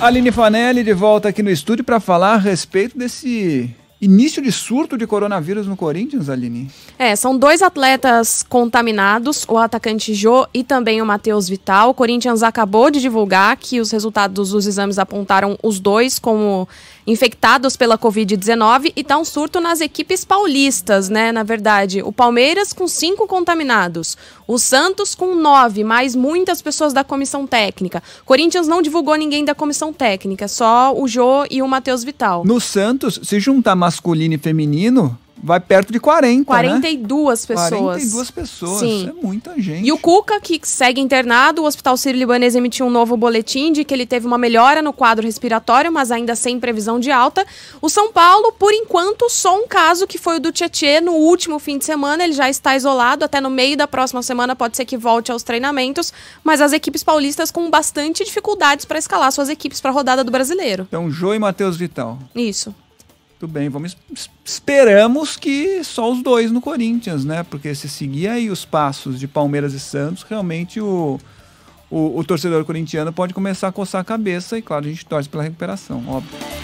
Aline Fanelli de volta aqui no estúdio para falar a respeito desse Início de surto de coronavírus no Corinthians, Aline? É, são dois atletas contaminados, o atacante Jô e também o Matheus Vital. O Corinthians acabou de divulgar que os resultados dos exames apontaram os dois como infectados pela Covid-19 e está um surto nas equipes paulistas, né? Na verdade, o Palmeiras com cinco contaminados, o Santos com nove, mais muitas pessoas da comissão técnica. O Corinthians não divulgou ninguém da comissão técnica, só o Jô e o Matheus Vital. No Santos, se juntar masculino e feminino, vai perto de 40, 42 né? pessoas. 42 pessoas, Sim. é muita gente. E o Cuca, que segue internado, o Hospital Sírio-Libanês emitiu um novo boletim de que ele teve uma melhora no quadro respiratório, mas ainda sem previsão de alta. O São Paulo, por enquanto, só um caso, que foi o do Tietê, no último fim de semana, ele já está isolado, até no meio da próxima semana pode ser que volte aos treinamentos, mas as equipes paulistas com bastante dificuldades para escalar suas equipes para a rodada do Brasileiro. Então, Jô e Matheus Vital. Isso. Tudo bem, vamos esperamos que só os dois no Corinthians, né? Porque se seguir aí os passos de Palmeiras e Santos, realmente o, o, o torcedor corintiano pode começar a coçar a cabeça e claro, a gente torce pela recuperação, óbvio.